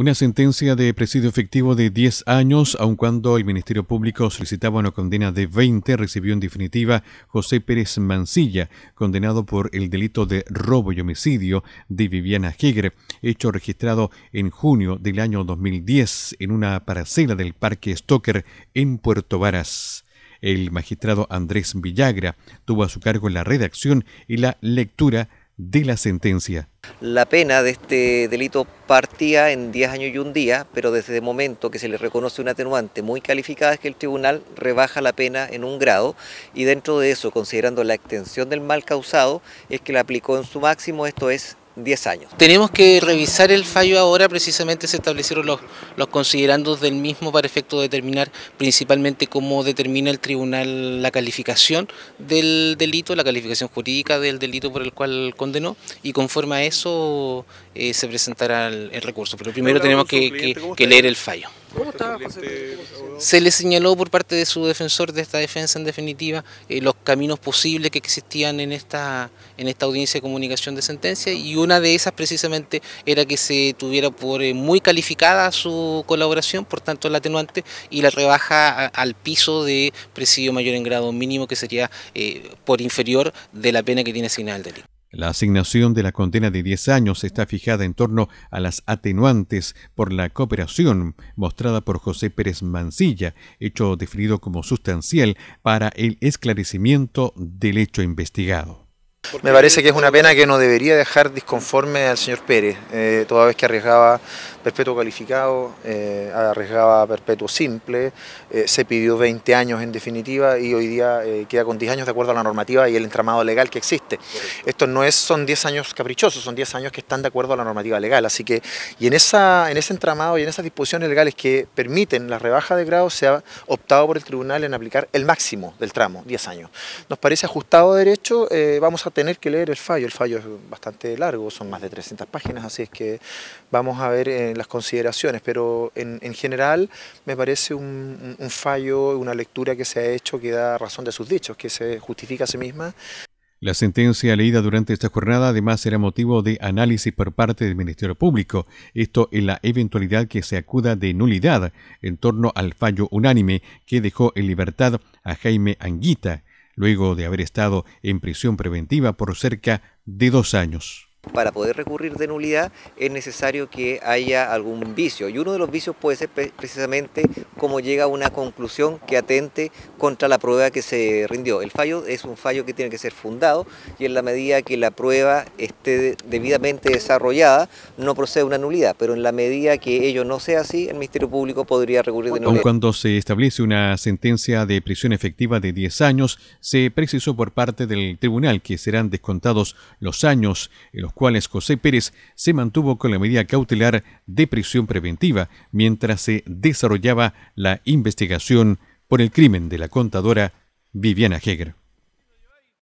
Una sentencia de presidio efectivo de 10 años, aun cuando el Ministerio Público solicitaba una condena de 20, recibió en definitiva José Pérez Mancilla, condenado por el delito de robo y homicidio de Viviana Hegre, hecho registrado en junio del año 2010 en una parcela del Parque Stoker en Puerto Varas. El magistrado Andrés Villagra tuvo a su cargo la redacción y la lectura de la sentencia. La pena de este delito partía en 10 años y un día, pero desde el momento que se le reconoce un atenuante muy calificada es que el tribunal rebaja la pena en un grado y dentro de eso, considerando la extensión del mal causado, es que la aplicó en su máximo, esto es 10 años. Tenemos que revisar el fallo ahora, precisamente se establecieron los, los considerandos del mismo para efecto de determinar principalmente cómo determina el tribunal la calificación del delito, la calificación jurídica del delito por el cual condenó y conforme a eso eh, se presentará el, recurso. Pero primero tenemos que leer el fallo. Se le señaló por parte de su defensor de esta defensa, en definitiva, eh, los caminos posibles que existían en esta, en esta audiencia de comunicación de sentencia y una de esas precisamente era que se tuviera por eh, muy calificada su colaboración, por tanto el atenuante, y la rebaja al piso de presidio mayor en grado mínimo, que sería eh, por inferior de la pena que tiene asignada el delito. La asignación de la condena de 10 años está fijada en torno a las atenuantes por la cooperación mostrada por José Pérez Mancilla, hecho definido como sustancial para el esclarecimiento del hecho investigado. Me parece que es una pena que no debería dejar disconforme al señor Pérez, eh, toda vez que arriesgaba perpetuo calificado, eh, arriesgaba perpetuo simple, eh, se pidió 20 años en definitiva y hoy día eh, queda con 10 años de acuerdo a la normativa y el entramado legal que existe. Esto no es, son 10 años caprichosos, son 10 años que están de acuerdo a la normativa legal, así que y en, esa, en ese entramado y en esas disposiciones legales que permiten la rebaja de grado se ha optado por el tribunal en aplicar el máximo del tramo, 10 años. Nos parece ajustado derecho, vamos a tener que leer el fallo, el fallo es bastante largo, son más de 300 páginas, así es que vamos a ver las consideraciones, pero en, general me parece un, fallo, una lectura que se ha hecho que da razón de sus dichos, que se justifica a sí misma. La sentencia leída durante esta jornada además era motivo de análisis por parte del Ministerio Público, esto en la eventualidad que se acuda de nulidad en torno al fallo unánime que dejó en libertad a Jaime Anguita, luego de haber estado en prisión preventiva por cerca de dos años. Para poder recurrir de nulidad es necesario que haya algún vicio y uno de los vicios puede ser precisamente cómo llega a una conclusión que atente contra la prueba que se rindió. El fallo es un fallo que tiene que ser fundado y en la medida que la prueba esté debidamente desarrollada no procede una nulidad, pero en la medida que ello no sea así, el Ministerio Público podría recurrir de nulidad. Aun cuando se establece una sentencia de prisión efectiva de 10 años, se precisó por parte del tribunal que serán descontados los años en los cuales José Pérez se mantuvo con la medida cautelar de prisión preventiva mientras se desarrollaba la investigación por el crimen de la contadora Viviana Heger.